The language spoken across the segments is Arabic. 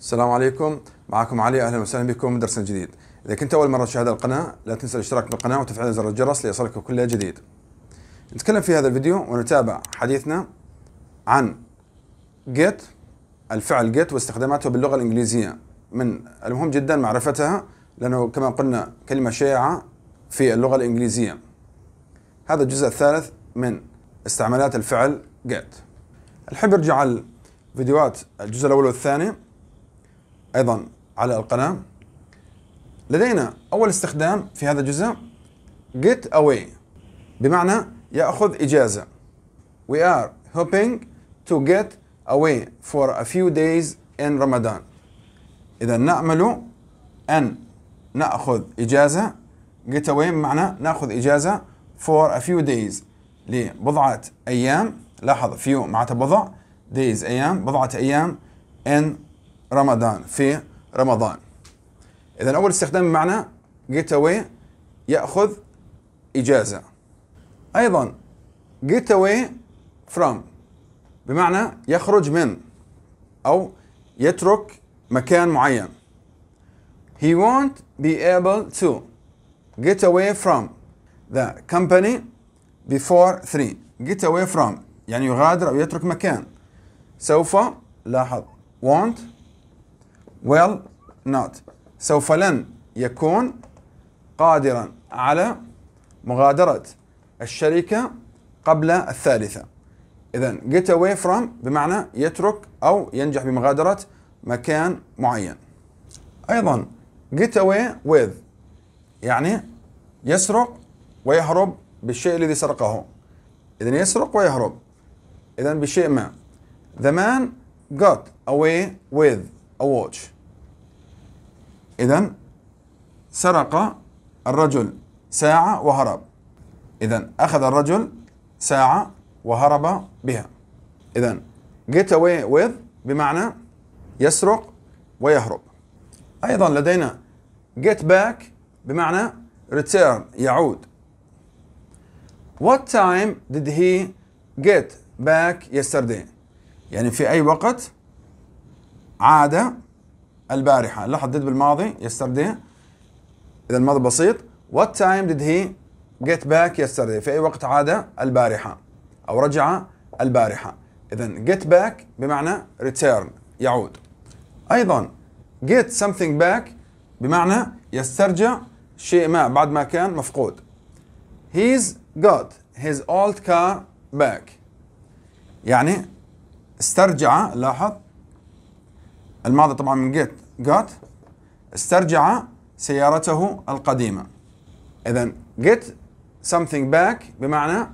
السلام عليكم معكم علي اهلا وسهلا بكم درس جديد اذا كنت اول مره تشاهد القناه لا تنسى الاشتراك بالقناه وتفعيل زر الجرس ليصلك كل جديد نتكلم في هذا الفيديو ونتابع حديثنا عن get الفعل get واستخداماته باللغه الانجليزيه من المهم جدا معرفتها لانه كما قلنا كلمه شائعه في اللغه الانجليزيه هذا الجزء الثالث من استعمالات الفعل get الحب يرجع على فيديوهات الجزء الاول والثاني أيضا على القناة لدينا أول استخدام في هذا الجزء get away بمعنى يأخذ إجازة we are hoping to get away for a few days in Ramadan إذا نأمل أن نأخذ إجازة get away بمعنى نأخذ إجازة for a few days لبضعة أيام لاحظ few معناتها بضع days أيام بضعة أيام in رمضان في رمضان إذا أول استخدام بمعنى get away يأخذ إجازة أيضا get away from بمعنى يخرج من أو يترك مكان معين He won't be able to get away from the company before three get away from يعني يغادر أو يترك مكان سوف لاحظ won't will not سوف لن يكون قادرا على مغادرة الشركة قبل الثالثة إذا get away from بمعنى يترك أو ينجح بمغادرة مكان معين أيضا get away with يعني يسرق ويهرب بالشيء الذي سرقه إذا يسرق ويهرب إذا بشيء ما the man got away with a watch إذا سرق الرجل ساعة وهرب إذا أخذ الرجل ساعة وهرب بها إذا get away with بمعنى يسرق ويهرب أيضا لدينا get back بمعنى return يعود What time did he get back yesterday يعني في أي وقت عاد البارحة لاحظ did بالماضي yesterday إذا الماضي بسيط what time did he get back yesterday في أي وقت عاد البارحة أو رجع البارحة إذا get back بمعنى return يعود أيضا get something back بمعنى يسترجع شيء ما بعد ما كان مفقود he's got his old car back يعني استرجع لاحظ الماضي طبعا من جيت جات استرجع سيارته القديمة إذا get something back بمعنى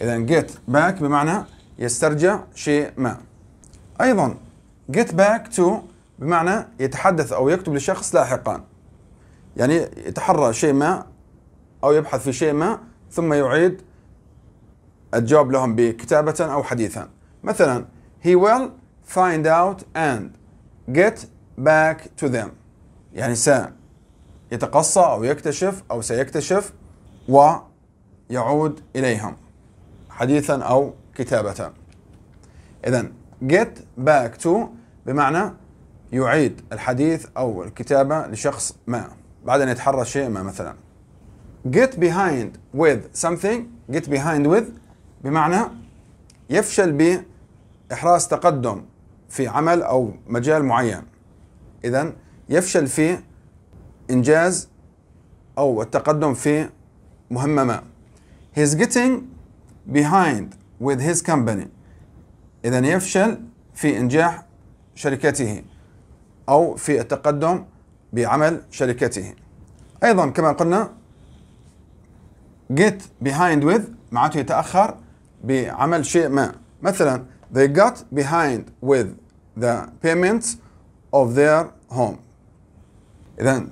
إذا get back بمعنى يسترجع شيء ما أيضا get back to بمعنى يتحدث أو يكتب لشخص لاحقا يعني يتحرى شيء ما أو يبحث في شيء ما ثم يعيد الجواب لهم بكتابة أو حديثا مثلا he will find out and get back to them يعني سيتقصى يتقصى أو يكتشف أو سيكتشف ويعود إليهم حديثا أو كتابة إذا get back to بمعنى يعيد الحديث أو الكتابة لشخص ما بعد أن يتحرى شيء ما مثلا get behind with something get behind with بمعنى يفشل بإحراز تقدم في عمل أو مجال معين إذا يفشل في إنجاز أو التقدم في مهمة ما He's getting behind with his company إذا يفشل في إنجاح شركته أو في التقدم بعمل شركته أيضا كما قلنا get behind with معناته يتأخر بعمل شيء ما مثلا They got behind with the payments of their home. إذا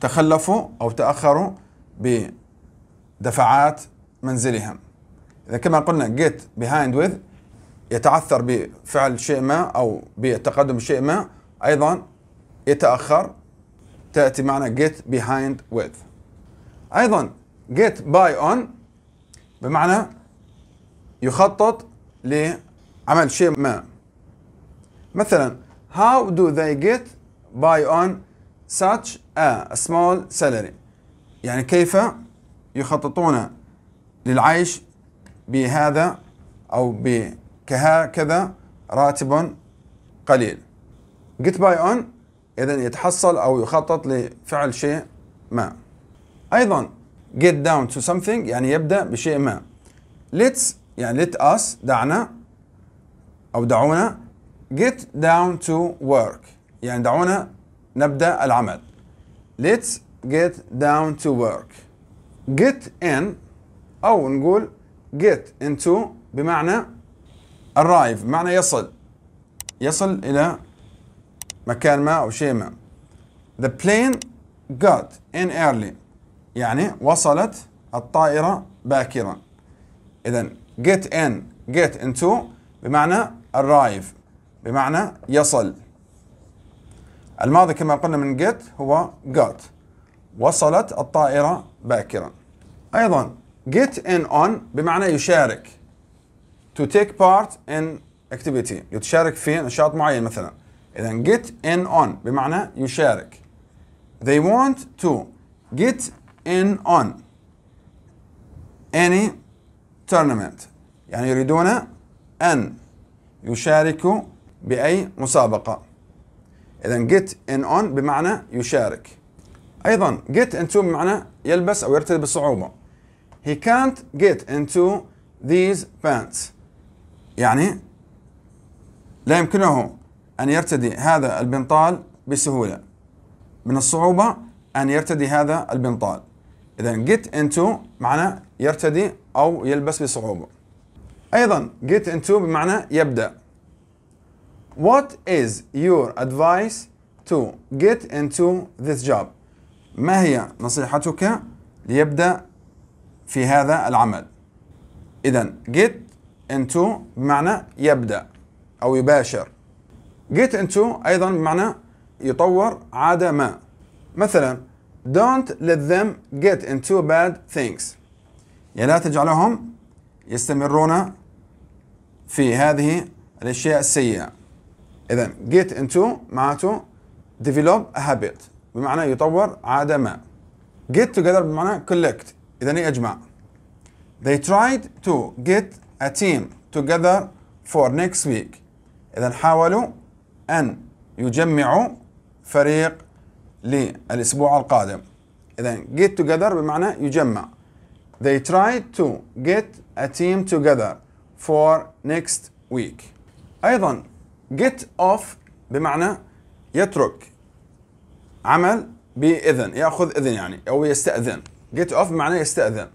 تخلفوا أو تأخروا بدفعات منزلهم. إذا كما قلنا get behind with يتعثر بفعل شيء ما أو بتقدم شيء ما أيضا يتأخر تأتي معنى get behind with. أيضا get by on بمعنى يخطط عمل شيء ما مثلا how do they get by on such a small salary يعني كيف يخططون للعيش بهذا أو بكهكذا راتب قليل get by on إذا يتحصل أو يخطط لفعل شيء ما أيضا get down to something يعني يبدأ بشيء ما let's يعني let us دعنا أو دعونا get down to work يعني دعونا نبدأ العمل let's get down to work get in أو نقول get into بمعنى arrive بمعنى يصل يصل إلى مكان ما أو شيء ما the plane got in early يعني وصلت الطائرة باكرا إذا get in get into بمعنى arrive بمعنى يصل الماضي كما قلنا من get هو got وصلت الطائرة باكرا أيضا get in on بمعنى يشارك to take part in activity يتشارك في نشاط معين مثلا إذا get in on بمعنى يشارك they want to get in on any tournament يعني يريدون أن يشارك بأي مسابقة إذا get in on بمعنى يشارك أيضا get into بمعنى يلبس أو يرتدي بصعوبة He can't get into these pants يعني لا يمكنه أن يرتدي هذا البنطال بسهولة من الصعوبة أن يرتدي هذا البنطال إذا get into معنى يرتدي أو يلبس بصعوبة أيضا get into بمعنى يبدأ What is your advice to get into this job ما هي نصيحتك ليبدأ في هذا العمل إذا get into بمعنى يبدأ أو يباشر get into أيضا بمعنى يطور عادة ما مثلا don't let them get into bad things يعني لا تجعلهم يستمرون في هذه الاشياء السيئه اذا جيت انتو معناته ديفلوب habit بمعنى يطور عاده ما جيت together بمعنى كولكت اذا اجمع they tried to get a team together for next week إذا حاولوا أن يجمعوا فريق للأسبوع القادم إذا get together بمعنى يجمع they tried to get a team together for next week أيضا get off بمعنى يترك عمل بإذن يأخذ إذن يعني أو يستأذن get off بمعنى يستأذن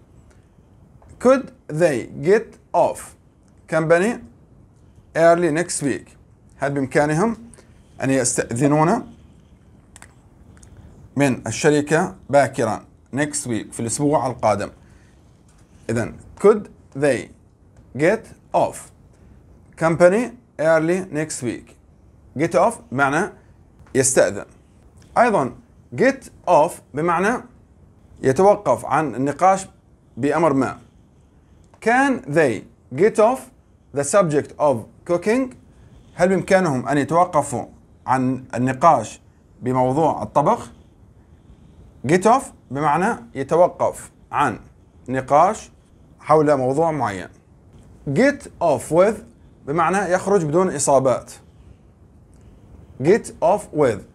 could they get off company early next week هل بإمكانهم أن يستأذنون من الشركة باكرا next week في الأسبوع القادم إذا could they get اوف company early next week get off بمعنى يستأذن أيضا get off بمعنى يتوقف عن النقاش بأمر ما can they get off the subject of cooking هل بإمكانهم أن يتوقفوا عن النقاش بموضوع الطبخ get off بمعنى يتوقف عن نقاش حول موضوع معين get off with بمعنى يخرج بدون إصابات get off with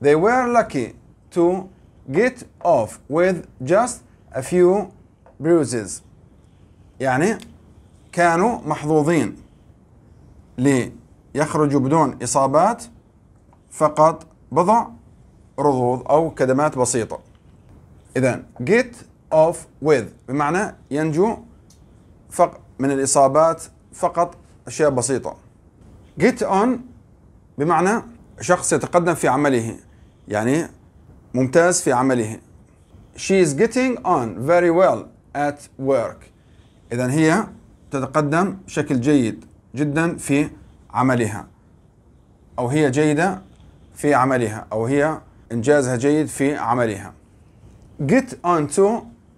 they were lucky to get off with just a few bruises يعني كانوا محظوظين ليخرجوا بدون إصابات فقط بضع رضوض أو كدمات بسيطة إذا get off with بمعنى ينجو فقط من الإصابات فقط أشياء بسيطة get on بمعنى شخص يتقدم في عمله يعني ممتاز في عمله she is getting on very well at work إذا هي تتقدم بشكل جيد جدا في عملها أو هي جيدة في عملها أو هي إنجازها جيد في عملها get on to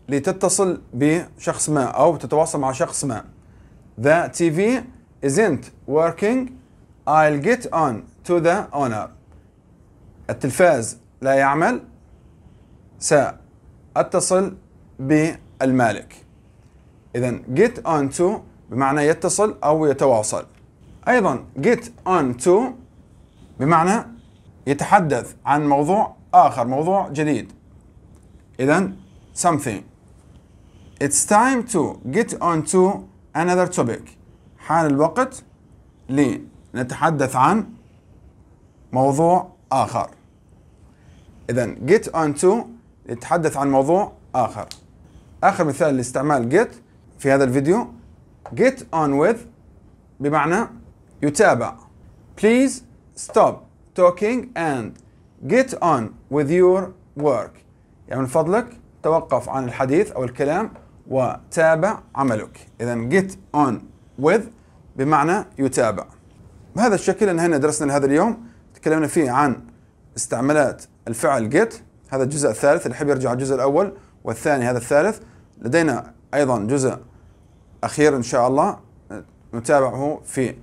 لتتصل بشخص ما أو تتواصل مع شخص ما The TV isn't working I'll get on to the owner التلفاز لا يعمل سأتصل بالمالك إذا get on to بمعنى يتصل أو يتواصل أيضا get on to بمعنى يتحدث عن موضوع آخر موضوع جديد إذا something It's time to get on to another topic حان الوقت لنتحدث عن موضوع آخر إذا get on to نتحدث عن موضوع آخر آخر مثال لاستعمال get في هذا الفيديو get on with بمعنى يتابع please stop talking and get on with your work يعني من فضلك توقف عن الحديث أو الكلام وتابع عملك اذا get on with بمعنى يتابع بهذا الشكل انهينا درسنا لهذا اليوم تكلمنا فيه عن استعمالات الفعل get هذا الجزء الثالث اللي حب يرجع الجزء الاول والثاني هذا الثالث لدينا ايضا جزء اخير ان شاء الله نتابعه في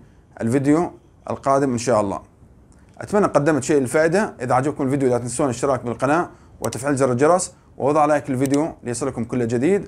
الفيديو القادم ان شاء الله اتمنى قدمت شيء الفائده اذا عجبكم الفيديو لا تنسون الاشتراك بالقناه وتفعيل زر الجرس ووضع لايك للفيديو ليصلكم كل جديد